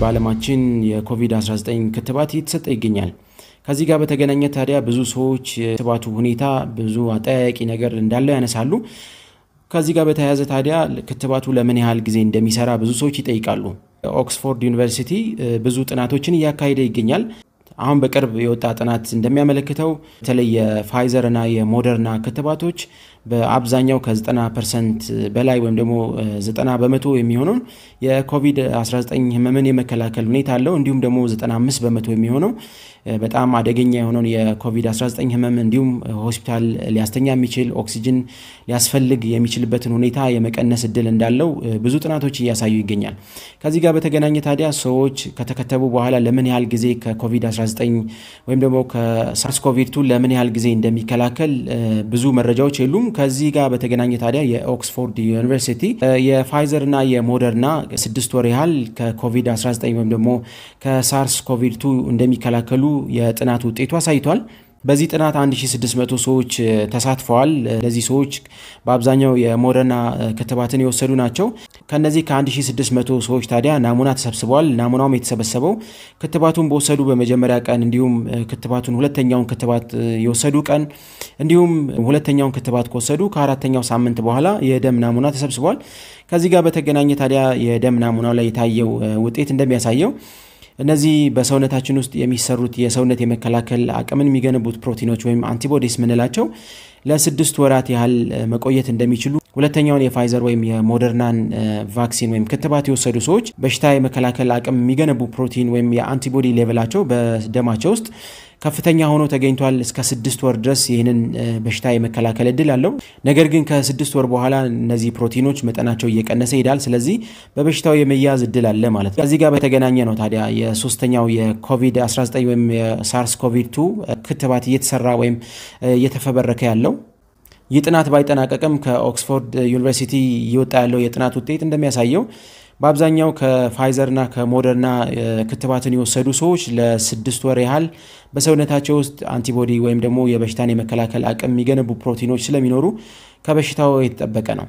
በዓለማችን የኮቪድ-19 ክትባት እየተሰጠ ይገኛል። ከዚህ ጋር በተገናኘ ታዲያ ብዙ ሰዎች የክትባቱ ሁኔታ ብዙ አጠያያቂ ነገር እንዳለው ያነሳሉ። ከዚህ ጋር በተያያዘ ታዲያ ክትባቱ ለምን ያህል ጊዜ እንደሚሰራ ብዙ ሰዎች ይጠይቃሉ። ኦክስፎርድ ዩኒቨርሲቲ ብዙ ጥናቶችን እያካሄደ ይገኛል። አሁን በቅርብ የወጣ ጥናት እንደሚያመለክተው በተለይ የፋይዘርና የሞደርና ክትባቶች በአብዛኛው ከ90 ፐርሰንት በላይ ወይም ደግሞ 90 በመቶ የሚሆነው የኮቪድ-19 ህመምን የመከላከል ሁኔታ አለው። እንዲሁም ደግሞ 95 በመቶ የሚሆነው በጣም አደገኛ የሆነውን የኮቪድ-19 ህመም እንዲሁም ሆስፒታል ሊያስተኛ የሚችል ኦክሲጅን ሊያስፈልግ የሚችልበትን ሁኔታ የመቀነስ እድል እንዳለው ብዙ ጥናቶች እያሳዩ ይገኛል። ከዚህ ጋር በተገናኘ ታዲያ ሰዎች ከተከተቡ በኋላ ለምን ያህል ጊዜ ከኮቪድ-19 ወይም ደግሞ ከሳርስ ኮቪድ ቱ ለምን ያህል ጊዜ እንደሚከላከል ብዙ መረጃዎች የሉም። ከዚህ ጋር በተገናኘ ታዲያ የኦክስፎርድ ዩኒቨርሲቲ የፋይዘር እና የሞደርና ስድስት ወር ያህል ከኮቪድ-19 ወይም ደግሞ ከሳርስ ኮቪድ ቱ እንደሚከላከሉ የጥናት ውጤቱ አሳይቷል። በዚህ ጥናት 1600 ሰዎች ተሳትፈዋል። እነዚህ ሰዎች በአብዛኛው የሞደርና ክትባትን የወሰዱ ናቸው። ከነዚህ ከ1600 ሰዎች ታዲያ ናሙና ተሰብስበዋል። ናሙናውም የተሰበሰበው ክትባቱን በወሰዱ በመጀመሪያ ቀን እንዲሁም ክትባቱን ሁለተኛውን ክትባት የወሰዱ ቀን እንዲሁም ሁለተኛውን ክትባት ከወሰዱ ከአራተኛው ሳምንት በኋላ የደም ናሙና ተሰብስቧል። ከዚህ ጋር በተገናኘ ታዲያ የደም ናሙናው ላይ የታየው ውጤት እንደሚያሳየው እነዚህ በሰውነታችን ውስጥ የሚሰሩት የሰውነት የመከላከል አቅምን የሚገነቡት ፕሮቲኖች ወይም አንቲቦዲስ ምንላቸው ለስድስት ወራት ያህል መቆየት እንደሚችሉ ሁለተኛውን የፋይዘር ወይም የሞደርናን ቫክሲን ወይም ክትባት የወሰዱ ሰዎች በሽታ የመከላከል አቅም የሚገነቡ ፕሮቲን ወይም የአንቲቦዲ ሌቭላቸው በደማቸው ውስጥ ከፍተኛ ሆኖ ተገኝቷል። እስከ ስድስት ወር ድረስ ይህንን በሽታ የመከላከል እድል አለው። ነገር ግን ከስድስት ወር በኋላ እነዚህ ፕሮቲኖች መጠናቸው እየቀነሰ ይሄዳል። ስለዚህ በበሽታው የመያዝ እድል አለ ማለት ነው። ከዚህ ጋር በተገናኘ ነው ታዲያ የሶስተኛው የኮቪድ-19 ወይም የሳርስ ኮቪድ ቱ ክትባት እየተሰራ ወይም እየተፈበረከ ያለው ይህ ጥናት ባይጠናቀቅም ከኦክስፎርድ ዩኒቨርሲቲ እየወጣ ያለው የጥናት ውጤት እንደሚያሳየው በአብዛኛው ከፋይዘርና ከሞደርና ክትባትን የወሰዱ ሰዎች ለስድስት ወር ያህል በሰውነታቸው ውስጥ አንቲቦዲ ወይም ደግሞ የበሽታን የመከላከል አቅም የሚገነቡ ፕሮቲኖች ስለሚኖሩ ከበሽታው የተጠበቀ ነው።